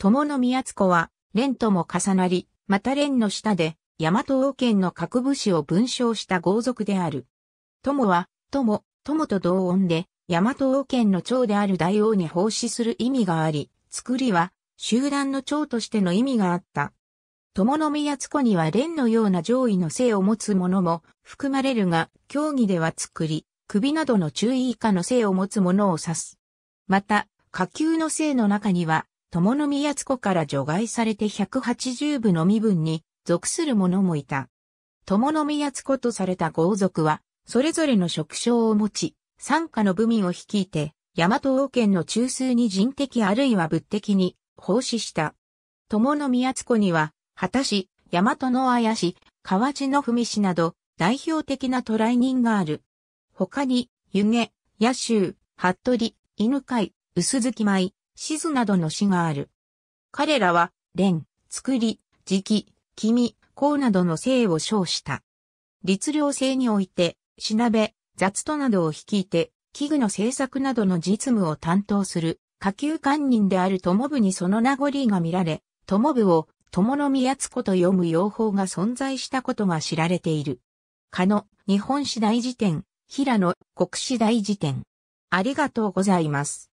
友の宮津子は、連とも重なり、また連の下で、大和王権の各部士を文章した豪族である。友は、友、友と同音で、大和王権の長である大王に奉仕する意味があり、作りは、集団の長としての意味があった。友の宮津子には連のような上位の性を持つ者も含まれるが、競技では作り、首などの注意以下の性を持つ者を指す。また、下級の性の中には、友宮津子から除外されて180部の身分に属する者もいた。友宮津子とされた豪族は、それぞれの職称を持ち、参加の部民を率いて、大和王権の中枢に人的あるいは物的に奉仕した。友宮津子には、果たし、大和の綾氏、河内の文氏など、代表的な渡来人がある。他に、湯気、野州、服部、犬飼、薄月舞、シズなどの詩がある。彼らは、蓮、作り、時期、君、孔などの性を称した。律令制において、しなべ、雑都などを率いて、器具の制作などの実務を担当する、下級官人である友部にその名残が見られ、友部を、友の宮津子と読む用法が存在したことが知られている。かの、日本史大辞典、平野国史大辞典。ありがとうございます。